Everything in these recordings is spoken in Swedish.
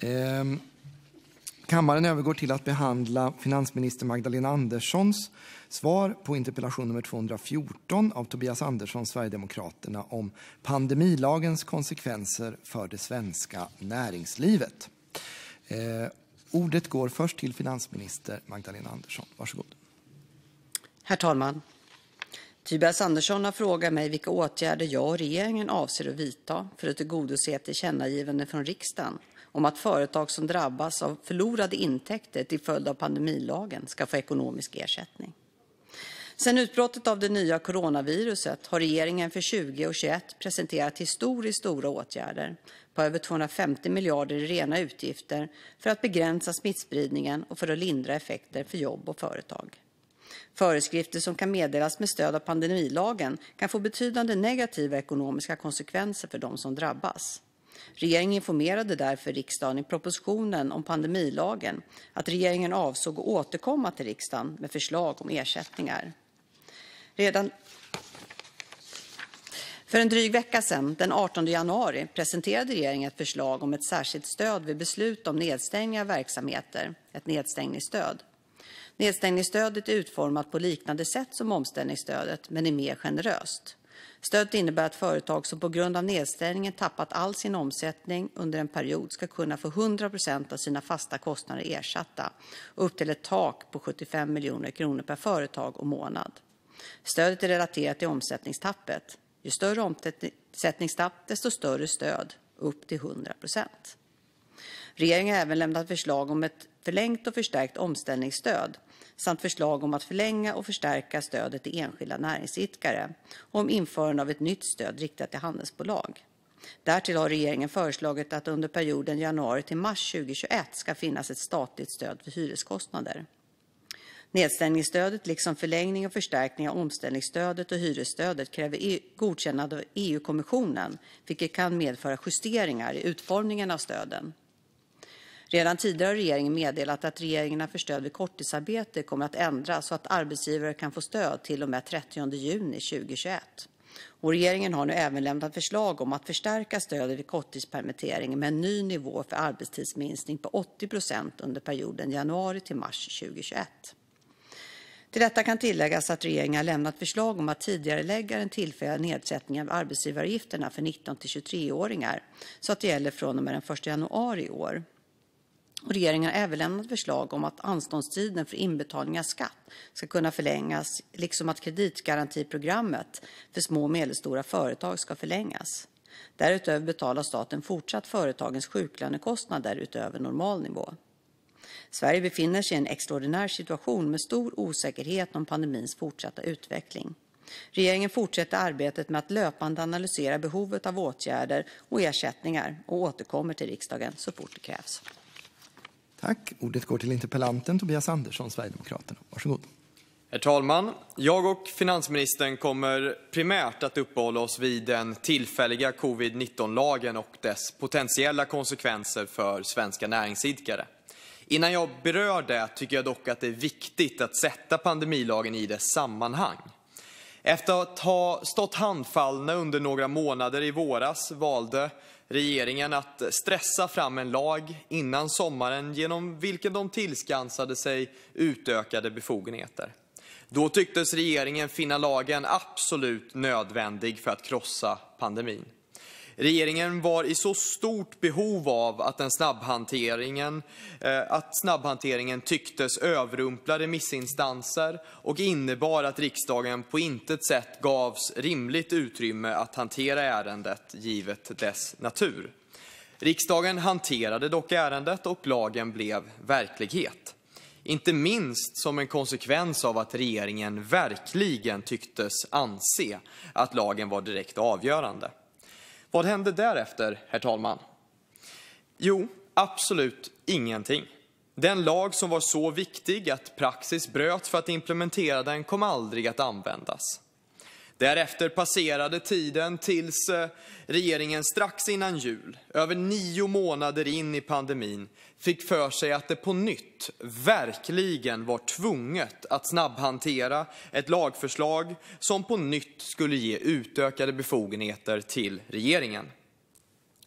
Ehm, kammaren övergår till att behandla finansminister Magdalena Anderssons svar på interpellation nummer 214 av Tobias Andersson, Sverigedemokraterna, om pandemilagens konsekvenser för det svenska näringslivet. Eh, ordet går först till finansminister Magdalena Andersson. Varsågod. Herr talman! Tobias Andersson har frågat mig vilka åtgärder jag och regeringen avser att vidta för att tillgodose ett tillkännagivande från riksdagen om att företag som drabbas av förlorade intäkter till följd av pandemilagen ska få ekonomisk ersättning. Sedan utbrottet av det nya coronaviruset har regeringen för 2020 och 2021 presenterat historiskt stora åtgärder på över 250 miljarder i rena utgifter för att begränsa smittspridningen och för att lindra effekter för jobb och företag. Föreskrifter som kan meddelas med stöd av pandemilagen kan få betydande negativa ekonomiska konsekvenser för de som drabbas. Regeringen informerade därför riksdagen i propositionen om pandemilagen att regeringen avsåg att återkomma till riksdagen med förslag om ersättningar. För en dryg vecka sedan, den 18 januari, presenterade regeringen ett förslag om ett särskilt stöd vid beslut om nedstängning av verksamheter, ett nedstängningsstöd. Nedstängningsstödet är utformat på liknande sätt som omställningsstödet men är mer generöst. Stödet innebär att företag som på grund av nedstängningen tappat all sin omsättning under en period ska kunna få 100 procent av sina fasta kostnader ersatta, upp till ett tak på 75 miljoner kronor per företag och månad. Stödet är relaterat till omsättningstappet. Ju större omsättningstapp, desto större stöd, upp till 100 procent. Regeringen har även lämnat förslag om ett förlängt och förstärkt omställningsstöd samt förslag om att förlänga och förstärka stödet till enskilda näringsidkare och om införande av ett nytt stöd riktat till handelsbolag. Därtill har regeringen föreslagit att under perioden januari till mars 2021 ska finnas ett statligt stöd för hyreskostnader. Nedstängningsstödet, liksom förlängning och förstärkning av omställningsstödet och hyresstödet, kräver e- godkännande av EU-kommissionen, vilket kan medföra justeringar i utformningen av stöden. Redan tidigare har regeringen meddelat att reglerna för stöd vid korttidsarbete kommer att ändras så att arbetsgivare kan få stöd till och med 30 juni 2021. Regeringen har nu även lämnat förslag om att förstärka stödet vid korttidspermittering med en ny nivå för arbetstidsminskning på 80 procent under perioden januari till mars 2021. Till detta kan tilläggas att regeringen har lämnat förslag om att tidigarelägga den tillfälliga nedsättningen av arbetsgivaravgifterna för 19-23-åringar så att det gäller från och med den 1 januari i år. Regeringen har även lämnat förslag om att anståndstiden för inbetalning av skatt ska kunna förlängas, liksom att kreditgarantiprogrammet för små och medelstora företag ska förlängas. Därutöver betalar staten fortsatt företagens sjuklönekostnader utöver normal nivå. Sverige befinner sig i en extraordinär situation med stor osäkerhet om pandemins fortsatta utveckling. Regeringen fortsätter arbetet med att löpande analysera behovet av åtgärder och ersättningar och återkommer till riksdagen så fort det krävs. Tack. Ordet går till interpellanten Tobias Andersson, Sverigedemokraterna. Varsågod. Herr talman! Jag och finansministern kommer primärt att uppehålla oss vid den tillfälliga covid-19-lagen och dess potentiella konsekvenser för svenska näringsidkare. Innan jag berör det tycker jag dock att det är viktigt att sätta pandemilagen i dess sammanhang. Efter att ha stått handfallna under några månader i våras valde regeringen att stressa fram en lag innan sommaren genom vilken de tillskansade sig utökade befogenheter. Då tycktes regeringen finna lagen absolut nödvändig för att krossa pandemin. Regeringen var i så stort behov av att den snabbhanteringen, eh, att snabbhanteringen tycktes överrumpla remissinstanser och innebar att riksdagen på intet sätt gavs rimligt utrymme att hantera ärendet givet dess natur. Riksdagen hanterade dock ärendet och lagen blev verklighet. Inte minst som en konsekvens av att regeringen verkligen tycktes anse att lagen var direkt avgörande. Vad hände därefter, herr talman? Jo, absolut ingenting. Den lag som var så viktig att praxis bröt för att implementera den kom aldrig att användas. Därefter passerade tiden tills eh, regeringen strax innan jul, över nio månader in i pandemin, fick för sig att det på nytt verkligen var tvunget att snabbhantera ett lagförslag som på nytt skulle ge utökade befogenheter till regeringen.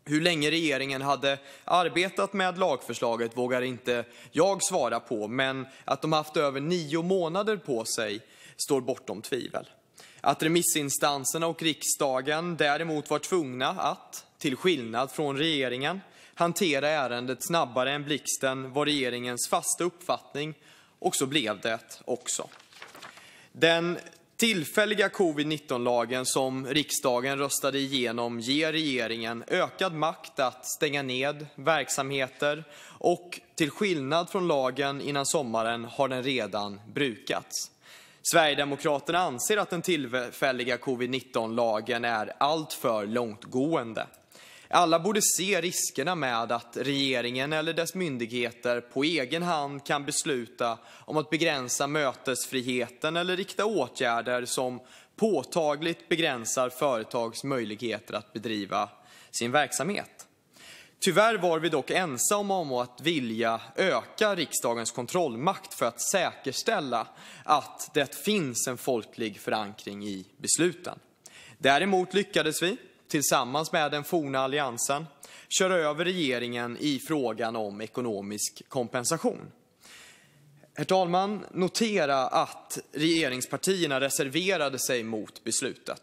Hur länge regeringen hade arbetat med lagförslaget vågar inte jag svara på, men att de haft över nio månader på sig står bortom tvivel. Att remissinstanserna och riksdagen däremot var tvungna att, till skillnad från regeringen, hantera ärendet snabbare än blixten var regeringens fasta uppfattning och så blev det också. Den tillfälliga covid-19-lagen som riksdagen röstade igenom ger regeringen ökad makt att stänga ned verksamheter och till skillnad från lagen innan sommaren har den redan brukats. Sverigedemokraterna anser att den tillfälliga covid-19-lagen är alltför långtgående. Alla borde se riskerna med att regeringen eller dess myndigheter på egen hand kan besluta om att begränsa mötesfriheten eller rikta åtgärder som påtagligt begränsar företags möjligheter att bedriva sin verksamhet. Tyvärr var vi dock ensamma om att vilja öka riksdagens kontrollmakt för att säkerställa att det finns en folklig förankring i besluten. Däremot lyckades vi, tillsammans med den forna alliansen, köra över regeringen i frågan om ekonomisk kompensation. Herr talman! Notera att regeringspartierna reserverade sig mot beslutet.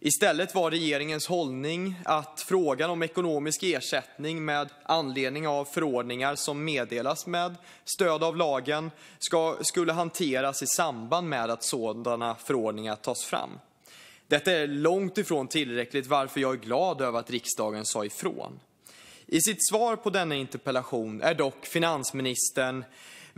I stället var regeringens hållning att frågan om ekonomisk ersättning med anledning av förordningar som meddelas med stöd av lagen skulle hanteras i samband med att sådana förordningar tas fram. Detta är långt ifrån tillräckligt varför jag är glad över att riksdagen sa ifrån. I sitt svar på denna interpellation är dock finansministern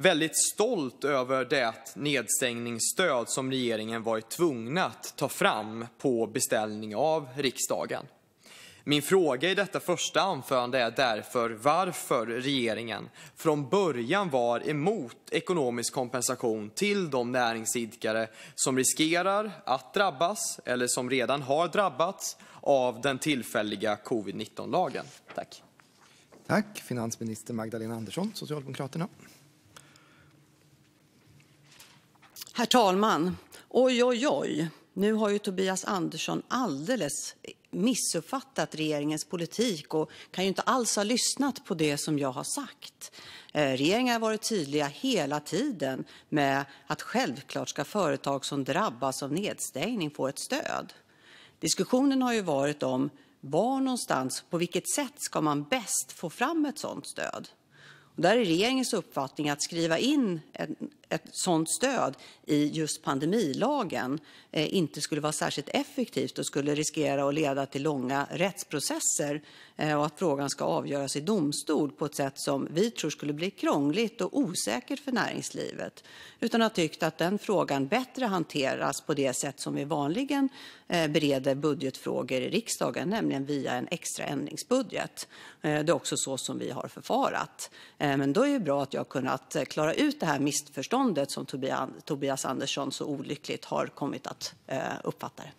väldigt stolt över det nedstängningsstöd som regeringen varit tvungen att ta fram på beställning av riksdagen. Min fråga i detta första anförande är därför varför regeringen från början var emot ekonomisk kompensation till de näringsidkare som riskerar att drabbas eller som redan har drabbats av den tillfälliga covid-19-lagen. Tack. Tack, finansminister Magdalena Andersson, Socialdemokraterna. Herr talman! Oj, oj, oj! Nu har ju Tobias Andersson alldeles missuppfattat regeringens politik och kan ju inte alls ha lyssnat på det som jag har sagt. Eh, Regeringen har varit tydlig hela tiden med att självklart ska företag som drabbas av nedstängning få ett stöd. Diskussionen har ju varit om var någonstans, på vilket sätt ska man bäst få fram ett sådant stöd? Där är regeringens uppfattning att skriva in en ett sådant stöd i just pandemilagen eh, inte skulle vara särskilt effektivt och skulle riskera att leda till långa rättsprocesser Eh, och att frågan ska avgöras i domstol på ett sätt som vi tror skulle bli krångligt och osäkert för näringslivet. Utan har tyckt att den frågan bättre hanteras på det sätt som vi vanligen eh, bereder budgetfrågor i riksdagen, nämligen via en extra ändringsbudget. Eh, det är också så som vi har förfarat. Men då är det bra att jag har kunnat klara ut det här missförståndet som Tobias Andersson så olyckligt har kommit att uppfatta det.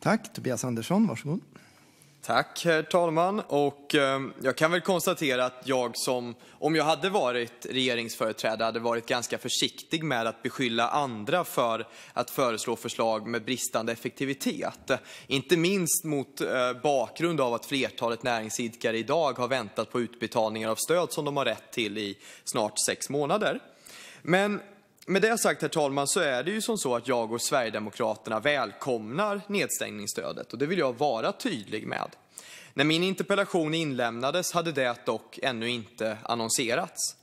Tack, Tobias Andersson. Varsågod. Tack, herr talman. Ehm, jag kan väl konstatera att jag om jag hade varit regeringsföreträdare, hade varit ganska försiktig med att beskylla andra för att föreslå förslag med bristande effektivitet. Inte minst mot eh, bakgrund av att flertalet näringsidkare i dag har väntat på utbetalningar av stöd som de har rätt till i snart sex månader. Med det sagt, herr talman, så är det ju som så att jag och Sverigedemokraterna välkomnar nedstängningsstödet och det vill jag vara tydlig med. När min interpellation inlämnades hade det dock ännu inte annonserats.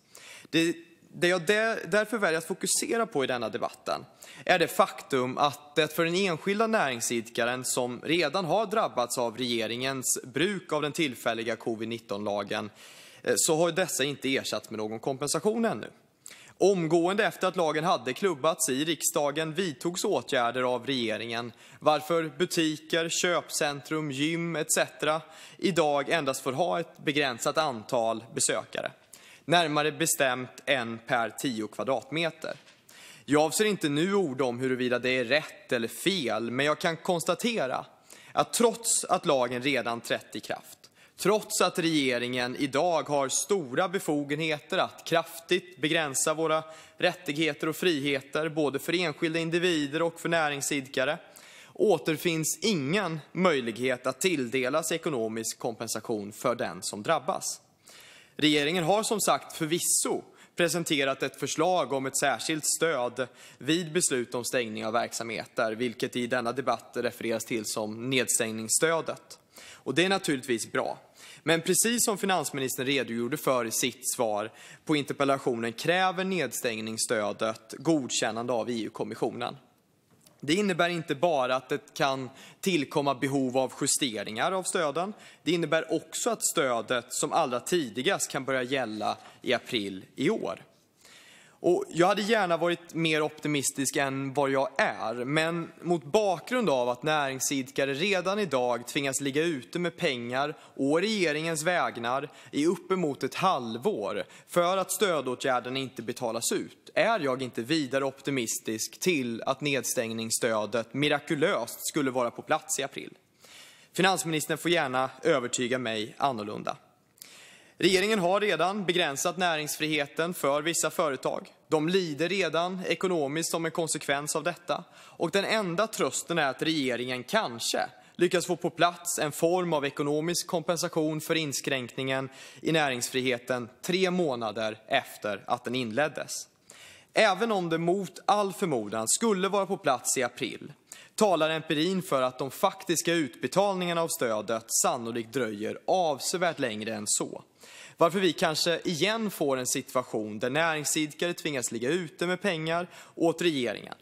Det, det jag där, därför väljer att fokusera på i denna debatten är det faktum att det för den enskilda näringsidkaren som redan har drabbats av regeringens bruk av den tillfälliga covid-19-lagen eh, så har dessa inte ersatts med någon kompensation ännu. Omgående efter att lagen hade klubbats i riksdagen vidtogs åtgärder av regeringen varför butiker, köpcentrum, gym etc. idag endast får ha ett begränsat antal besökare. Närmare bestämt en per tio kvadratmeter. Jag avser inte nu ord om huruvida det är rätt eller fel, men jag kan konstatera att trots att lagen redan trätt i kraft Trots att regeringen i dag har stora befogenheter att kraftigt begränsa våra rättigheter och friheter, både för enskilda individer och för näringsidkare, återfinns ingen möjlighet att tilldelas ekonomisk kompensation för den som drabbas. Regeringen har som sagt förvisso presenterat ett förslag om ett särskilt stöd vid beslut om stängning av verksamheter, vilket i denna debatt refereras till som nedstängningsstödet. Och det är naturligtvis bra. Men precis som finansministern redogjorde för i sitt svar på interpellationen kräver nedstängningsstödet godkännande av EU-kommissionen. Det innebär inte bara att det kan tillkomma behov av justeringar av stöden. Det innebär också att stödet som allra tidigast kan börja gälla i april i år jag hade gärna varit mer optimistisk än vad jag är, men mot bakgrund av att näringsidkare redan idag tvingas ligga ute med pengar å regeringens vägnar i uppemot ett halvår för att stödåtgärden inte betalas ut är jag inte vidare optimistisk till att nedstängningsstödet mirakulöst skulle vara på plats i april. Finansministern får gärna övertyga mig annorlunda. Regeringen har redan begränsat näringsfriheten för vissa företag. De lider redan ekonomiskt som en konsekvens av detta. Och den enda trösten är att regeringen kanske lyckas få på plats en form av ekonomisk kompensation för inskränkningen i näringsfriheten tre månader efter att den inleddes. Även om det mot all förmodan skulle vara på plats i april talar empirin för att de faktiska utbetalningarna av stödet sannolikt dröjer avsevärt längre än så. Varför vi kanske igen får en situation där näringsidkare tvingas ligga ute med pengar åt regeringen.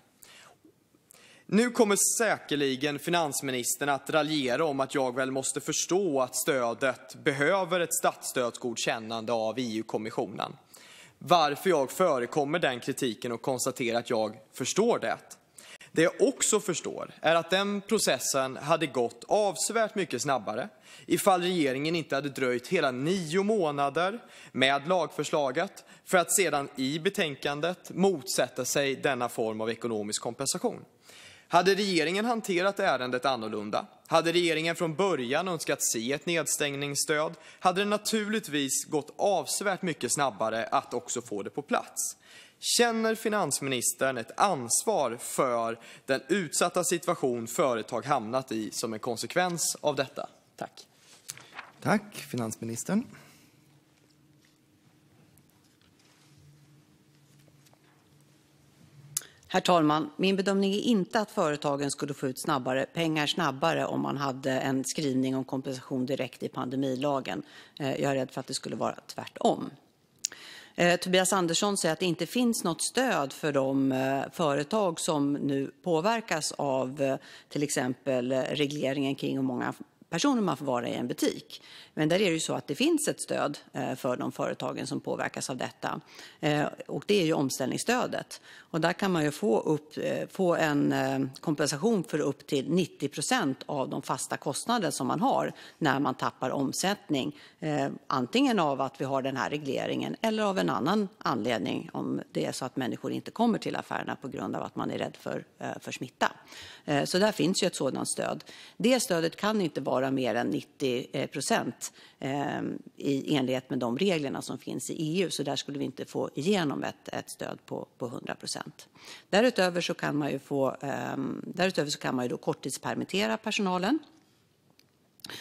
Nu kommer säkerligen finansministern att raljera om att jag väl måste förstå att stödet behöver ett statsstödsgodkännande av EU-kommissionen. Varför jag förekommer den kritiken och konstaterar att jag förstår det. Det jag också förstår är att den processen hade gått avsevärt mycket snabbare ifall regeringen inte hade dröjt hela nio månader med lagförslaget för att sedan i betänkandet motsätta sig denna form av ekonomisk kompensation. Hade regeringen hanterat ärendet annorlunda, hade regeringen från början önskat se ett nedstängningsstöd, hade det naturligtvis gått avsevärt mycket snabbare att också få det på plats. Känner finansministern ett ansvar för den utsatta situation företag hamnat i som en konsekvens av detta? Tack. Tack, finansministern. Herr talman! Min bedömning är inte att företagen skulle få ut pengar snabbare om man hade en skrivning om kompensation direkt i pandemilagen. Eh, jag är rädd för att det skulle vara tvärtom. Eh, Tobias Andersson säger att det inte finns något stöd för de eh, företag som nu påverkas av eh, till exempel regleringen kring hur många personer man får vara i en butik. Men där är det ju så att det finns ett stöd eh, för de företagen som påverkas av detta. Eh, och det är ju omställningsstödet. Och där kan man ju få, upp, eh, få en kompensation för upp till 90 procent av de fasta kostnader som man har när man tappar omsättning. Antingen av att vi har den här regleringen eller av en annan anledning om det är så att människor inte kommer till affärerna på grund av att man är rädd för, för smitta. Så där finns ju ett sådant stöd. Det stödet kan inte vara vara mer än 90 eh, procent eh, i enlighet med de regler som finns i EU. Så där skulle vi inte få igenom ett, ett stöd på, på 100 procent. Därutöver så kan man ju, få, ehm, därutöver så kan man ju då korttidspermittera personalen.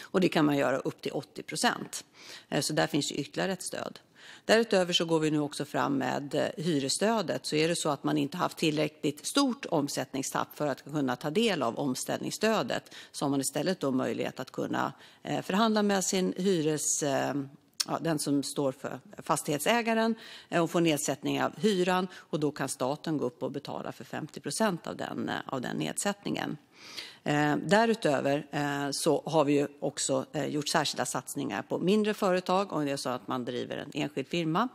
Och det kan man göra upp till 80 procent. Eh, så där finns ytterligare ett stöd. Därutöver går vi nu också fram med eh, hyresstödet. Så är det så att man inte haft tillräckligt stort omsättningstapp för att kunna ta del av omställningsstödet har man i stället möjlighet att eh, förhandla med sin hyresvärd eh, ja, den som står för fastighetsägaren eh, och får nedsättning av hyran och då kan staten gå upp och betala för 50 procent av den, eh, av den nedsättningen. Eh, därutöver så har vi också gjort särskilda satsningar på mindre företag. Om det är så att man driver en enskild firma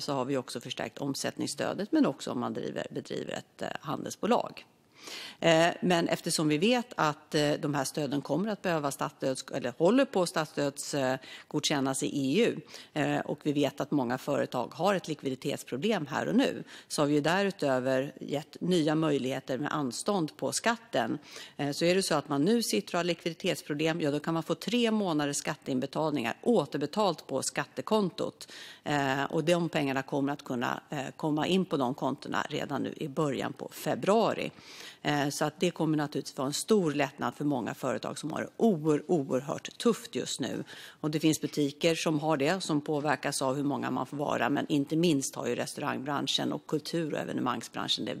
så har vi också förstärkt omsättningsstödet men också om man driver, bedriver ett handelsbolag. Eh, men eftersom vi vet att eh, de här stöden kommer att behöva statsstöds, eller håller på att statsstödsgodkännas i EU eh, och vi vet att många företag har ett likviditetsproblem här och nu så har vi därutöver gett nya möjligheter med anstånd på skatten. Så är det så att man nu sitter och har likviditetsproblem, ja då kan man få tre månaders skatteinbetalningar återbetalt på skattekontot och de pengarna kommer att kunna komma in på de kontona redan nu i början på februari. Eh, det kommer naturligtvis vara en stor lättnad för många företag som har det oerhört tufft just nu. Det finns butiker som har det som påverkas av hur många man får vara, men inte minst har restaurangbranschen och kultur och evenemangsbranschen det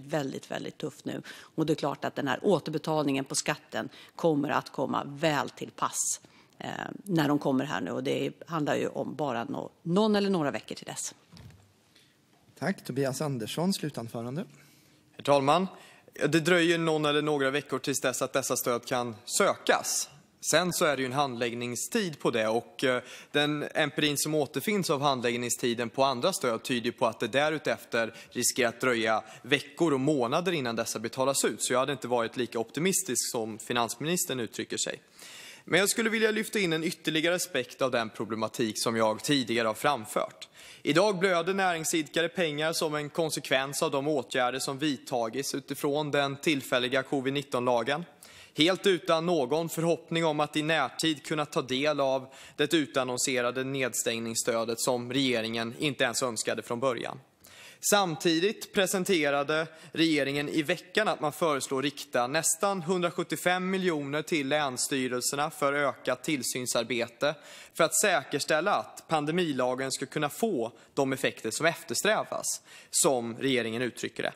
väldigt tufft nu. Det är klart att den här återbetalningen på skatten kommer att komma väl till pass eh, när de kommer här nu. Det handlar ju om bara någon eller några veckor till dess. Tack, Tobias Andersson, slutanförande. Herr talman! Det dröjer någon eller några veckor tills dess att dessa stöd kan sökas. Sen så är det ju en handläggningstid på det och eh, den empirin som återfinns av handläggningstiden på andra stöd tyder på att det därefter riskerar att dröja veckor och månader innan dessa betalas ut. Så jag hade inte varit lika optimistisk som finansministern uttrycker sig. Men jag skulle vilja lyfta in en ytterligare aspekt av den problematik som jag tidigare har framfört. Idag blöder näringsidkare pengar som en konsekvens av de åtgärder som vidtagits utifrån den tillfälliga covid-19-lagen. Helt utan någon förhoppning om att i närtid kunna ta del av det utannonserade nedstängningsstödet som regeringen inte ens önskade från början. Samtidigt presenterade regeringen i veckan att man föreslår rikta nästan 175 miljoner till länsstyrelserna för ökat tillsynsarbete för att säkerställa att pandemilagen ska kunna få de effekter som eftersträvas, som regeringen uttrycker det.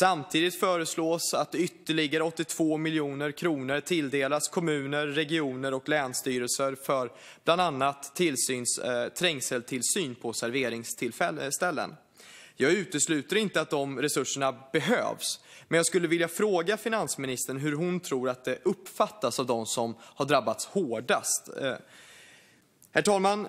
Samtidigt föreslås att ytterligare 82 miljoner kronor tilldelas kommuner, regioner och länsstyrelser för bland annat tillsyns, eh, trängseltillsyn på serveringsställen. Jag utesluter inte att de resurserna behövs, men jag skulle vilja fråga finansministern hur hon tror att det uppfattas av de som har drabbats hårdast. Eh, herr talman!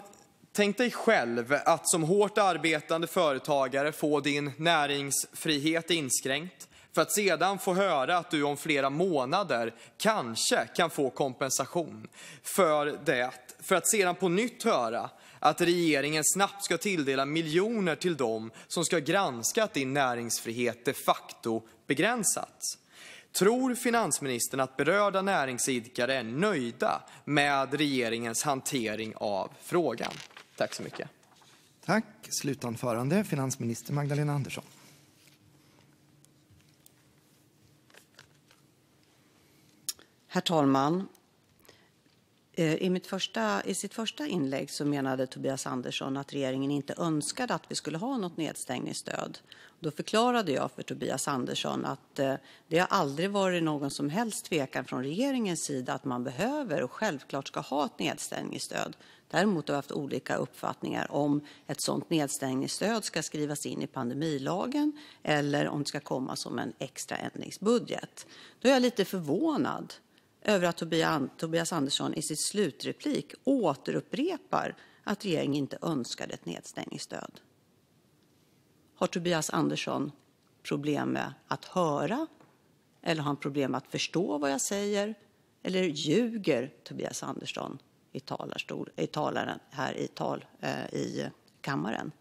Tänk dig själv att som hårt arbetande företagare få din näringsfrihet inskränkt för att sedan få höra att du om flera månader kanske kan få kompensation för det, för att sedan på nytt höra att regeringen snabbt ska tilldela miljoner till dem som ska granska att din näringsfrihet de facto begränsats. Tror finansministern att berörda näringsidkare är nöjda med regeringens hantering av frågan? Tack så mycket. Tack. Slutanförande, finansminister Magdalena Andersson. Herr talman! Eh, I, första, I, sitt första inlägg så menade Tobias Andersson att regeringen inte önskade att vi skulle ha något nedstängningsstöd. Då förklarade jag för Tobias Andersson att eh, det har aldrig varit någon som helst tvekan från regeringens sida att man behöver och självklart ska ha ett nedstängningsstöd. Däremot har vi haft olika uppfattningar om ett sådant nedstängningsstöd ska skrivas in i pandemilagen eller om det ska komma som en extra ändringsbudget. Då är jag lite förvånad över att Tobias Andersson i sitt slutreplik återupprepar att regeringen inte önskade ett nedstängningsstöd. Har Tobias Andersson problem med att höra? Eller har han problem med att förstå vad jag säger? Eller ljuger Tobias Andersson i, talarstol, i talaren här i, tal, eh, i kammaren?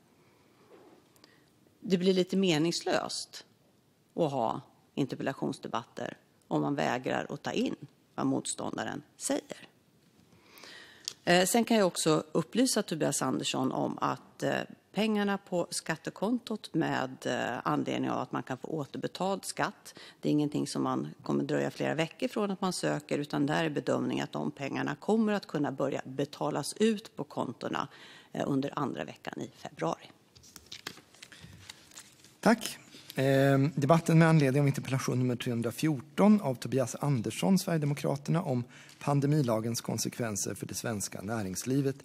Det blir lite meningslöst att ha interpellationsdebatter om man vägrar att ta in vad motståndaren säger. Eh, sen kan jag också upplysa Tobias Andersson om att eh, pengarna på skattekontot med eh, anledning av att man kan få återbetald skatt. Det är ingenting som man kommer dröja flera veckor från att man söker utan där är bedömningen att de pengarna kommer att kunna börja betalas ut på kontona under andra veckan i februari. Tack. Eh, debatten med anledning av interpellation nummer 314 av Tobias Andersson, Sverigedemokraterna, om pandemilagens konsekvenser för det svenska näringslivet